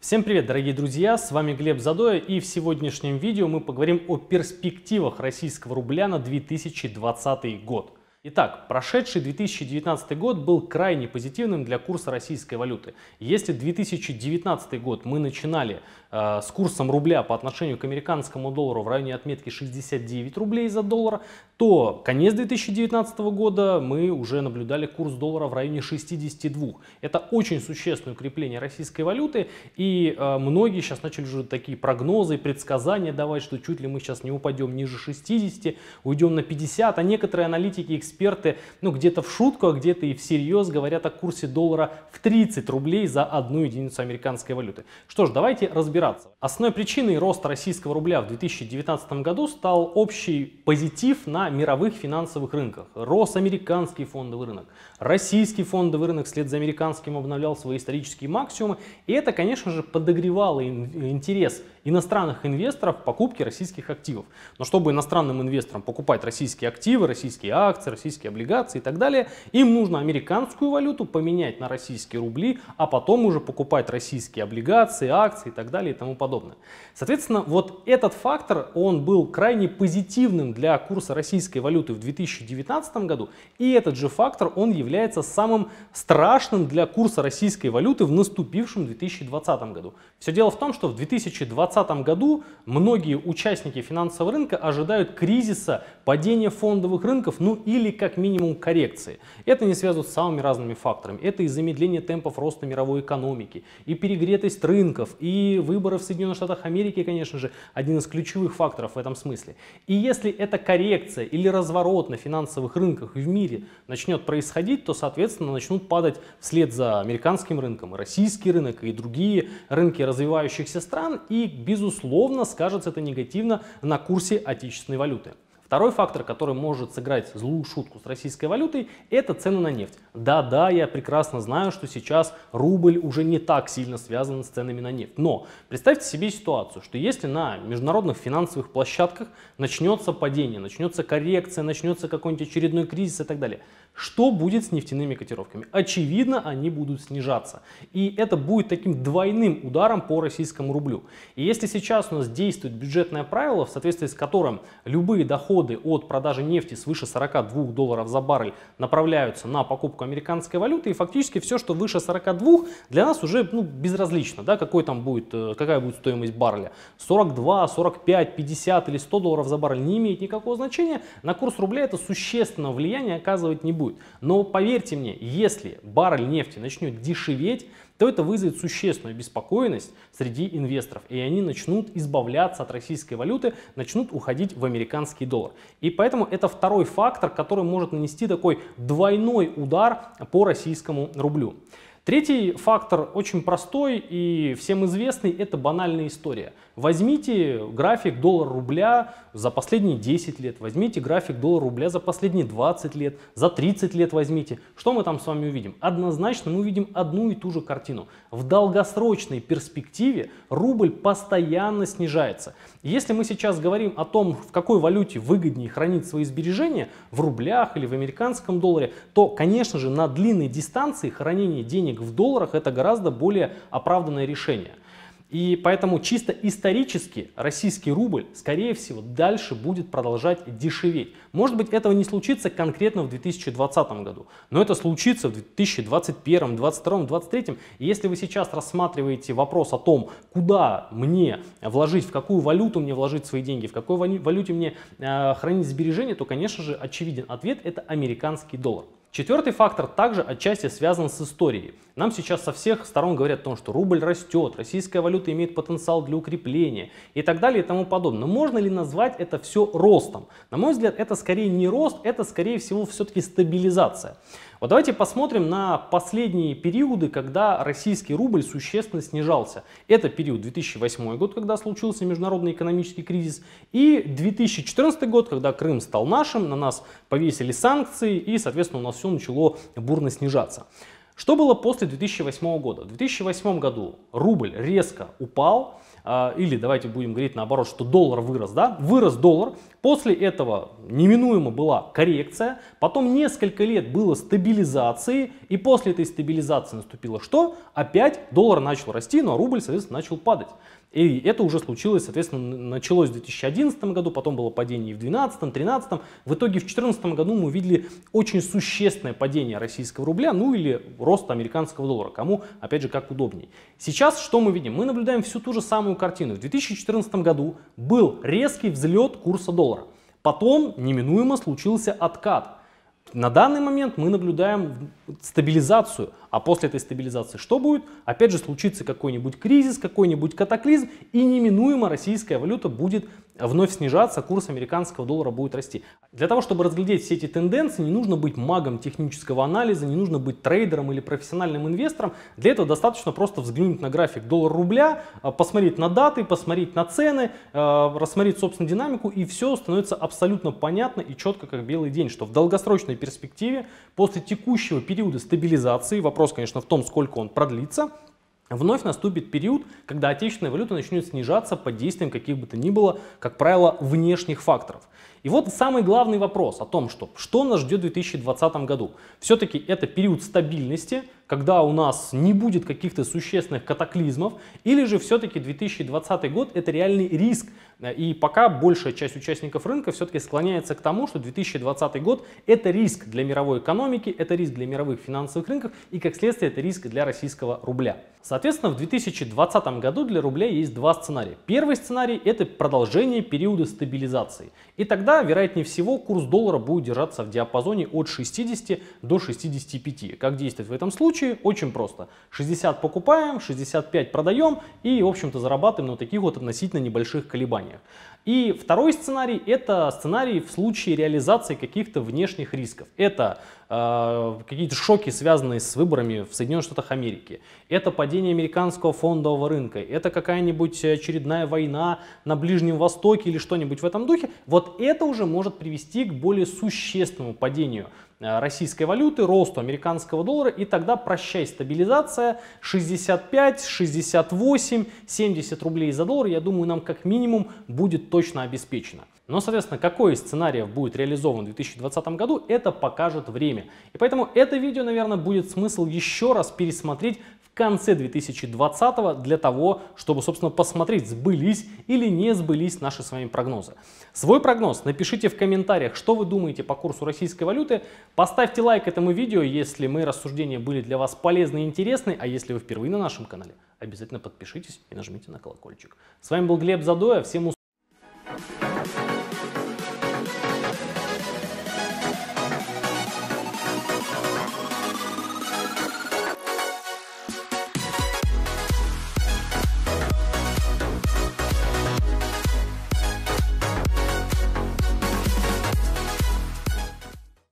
Всем привет, дорогие друзья, с вами Глеб Задоя и в сегодняшнем видео мы поговорим о перспективах российского рубля на 2020 год. Итак, прошедший 2019 год был крайне позитивным для курса российской валюты. Если 2019 год мы начинали э, с курсом рубля по отношению к американскому доллару в районе отметки 69 рублей за доллар, то конец 2019 года мы уже наблюдали курс доллара в районе 62. Это очень существенное укрепление российской валюты, и э, многие сейчас начали уже такие прогнозы и предсказания давать, что чуть ли мы сейчас не упадем ниже 60, уйдем на 50, а некоторые аналитики, эксперты, эксперты, ну, где-то в шутку, а где-то и всерьез говорят о курсе доллара в 30 рублей за одну единицу американской валюты. Что ж, давайте разбираться. Основной причиной роста российского рубля в 2019 году стал общий позитив на мировых финансовых рынках. Рос американский фондовый рынок, российский фондовый рынок вслед за американским обновлял свои исторические максимумы, и это, конечно же, подогревало интерес иностранных инвесторов к покупке российских активов. Но чтобы иностранным инвесторам покупать российские активы, российские акции, российские облигации и так далее, им нужно американскую валюту поменять на российские рубли, а потом уже покупать российские облигации, акции и так далее и тому подобное. Соответственно, вот этот фактор, он был крайне позитивным для курса российской валюты в 2019 году, и этот же фактор, он является самым страшным для курса российской валюты в наступившем 2020 году. Все дело в том, что в 2020 году многие участники финансового рынка ожидают кризиса, падения фондовых рынков, ну или или как минимум коррекции. Это не связано с самыми разными факторами. Это и замедление темпов роста мировой экономики, и перегретость рынков, и выборы в Соединенных Штатах Америки, конечно же, один из ключевых факторов в этом смысле. И если эта коррекция или разворот на финансовых рынках в мире начнет происходить, то, соответственно, начнут падать вслед за американским рынком и российский рынок, и другие рынки развивающихся стран, и, безусловно, скажется это негативно на курсе отечественной валюты. Второй фактор, который может сыграть злую шутку с российской валютой, это цены на нефть. Да-да, я прекрасно знаю, что сейчас рубль уже не так сильно связан с ценами на нефть. Но представьте себе ситуацию, что если на международных финансовых площадках начнется падение, начнется коррекция, начнется какой-нибудь очередной кризис и так далее, что будет с нефтяными котировками? Очевидно, они будут снижаться. И это будет таким двойным ударом по российскому рублю. И если сейчас у нас действует бюджетное правило, в соответствии с которым любые доходы доходы от продажи нефти свыше 42 долларов за баррель направляются на покупку американской валюты, и фактически все, что выше 42, для нас уже ну, безразлично, да, какой там будет, э, какая будет стоимость барреля. 42, 45, 50 или 100 долларов за баррель не имеет никакого значения, на курс рубля это существенного влияния оказывать не будет. Но поверьте мне, если баррель нефти начнет дешеветь, то это вызовет существенную беспокойность среди инвесторов, и они начнут избавляться от российской валюты, начнут уходить в американский доллар. И поэтому это второй фактор, который может нанести такой двойной удар по российскому рублю. Третий фактор очень простой и всем известный – это банальная история. Возьмите график доллар-рубля за последние 10 лет, возьмите график доллар-рубля за последние 20 лет, за 30 лет возьмите. Что мы там с вами увидим? Однозначно мы увидим одну и ту же картину. В долгосрочной перспективе рубль постоянно снижается. Если мы сейчас говорим о том, в какой валюте выгоднее хранить свои сбережения, в рублях или в американском долларе, то, конечно же, на длинной дистанции хранение денег денег в долларах это гораздо более оправданное решение. И поэтому чисто исторически российский рубль, скорее всего, дальше будет продолжать дешеветь. Может быть, этого не случится конкретно в 2020 году, но это случится в 2021, 2022, 2023. И если вы сейчас рассматриваете вопрос о том, куда мне вложить, в какую валюту мне вложить свои деньги, в какой валюте мне э, хранить сбережения, то, конечно же, очевиден ответ – это американский доллар. Четвертый фактор также отчасти связан с историей. Нам сейчас со всех сторон говорят о том, что рубль растет, российская валюта имеет потенциал для укрепления и так далее и тому подобное. Но можно ли назвать это все ростом? На мой взгляд, это скорее не рост, это скорее всего все-таки стабилизация. Вот давайте посмотрим на последние периоды, когда российский рубль существенно снижался. Это период 2008 год, когда случился международный экономический кризис, и 2014 год, когда Крым стал нашим, на нас повесили санкции, и, соответственно, у нас все начало бурно снижаться. Что было после 2008 года? В 2008 году рубль резко упал, а, или давайте будем говорить наоборот, что доллар вырос, да, вырос доллар, после этого неминуемо была коррекция, потом несколько лет было стабилизации, и после этой стабилизации наступило что? Опять доллар начал расти, ну а рубль, соответственно, начал падать. И это уже случилось, соответственно, началось в 2011 году, потом было падение в 2012, 2013. В итоге в 2014 году мы увидели очень существенное падение российского рубля, ну или рост американского доллара, кому, опять же, как удобней. Сейчас что мы видим? Мы наблюдаем всю ту же самую картину. В 2014 году был резкий взлет курса доллара. Потом неминуемо случился откат. На данный момент мы наблюдаем стабилизацию, а после этой стабилизации что будет? Опять же случится какой-нибудь кризис, какой-нибудь катаклизм, и неминуемо российская валюта будет вновь снижаться, курс американского доллара будет расти. Для того, чтобы разглядеть все эти тенденции, не нужно быть магом технического анализа, не нужно быть трейдером или профессиональным инвестором. Для этого достаточно просто взглянуть на график доллар-рубля, а, посмотреть на даты, посмотреть на цены, а, рассмотреть собственную динамику, и все становится абсолютно понятно и четко, как белый день, что в долгосрочной перспективе после текущего периода стабилизации, вопрос, конечно, в том, сколько он продлится, Вновь наступит период, когда отечественная валюта начнет снижаться под действием каких бы то ни было, как правило, внешних факторов. И вот самый главный вопрос о том, что, что нас ждет в 2020 году. Все-таки это период стабильности, когда у нас не будет каких-то существенных катаклизмов, или же все-таки 2020 год это реальный риск. И пока большая часть участников рынка все-таки склоняется к тому, что 2020 год это риск для мировой экономики, это риск для мировых финансовых рынков и как следствие это риск для российского рубля. Соответственно, в 2020 году для рубля есть два сценария. Первый сценарий это продолжение периода стабилизации. И тогда тогда, вероятнее всего, курс доллара будет держаться в диапазоне от 60 до 65. Как действовать в этом случае? Очень просто. 60 покупаем, 65 продаем и, в общем-то, зарабатываем на таких вот относительно небольших колебаниях. И второй сценарий – это сценарий в случае реализации каких-то внешних рисков. Это э, какие-то шоки, связанные с выборами в Соединенных Штатах Америки. Это падение американского фондового рынка. Это какая-нибудь э, очередная война на Ближнем Востоке или что-нибудь в этом духе. Вот это это уже может привести к более существенному падению э, российской валюты, росту американского доллара, и тогда прощай стабилизация 65, 68, 70 рублей за доллар, я думаю, нам как минимум будет точно обеспечено. Но, соответственно, какой из сценариев будет реализован в 2020 году, это покажет время. И поэтому это видео, наверное, будет смысл еще раз пересмотреть конце 2020 для того, чтобы, собственно, посмотреть, сбылись или не сбылись наши с вами прогнозы. Свой прогноз напишите в комментариях, что вы думаете по курсу российской валюты. Поставьте лайк этому видео, если мои рассуждения были для вас полезны и интересны, а если вы впервые на нашем канале, обязательно подпишитесь и нажмите на колокольчик. С вами был Глеб Задоя, всем успехов!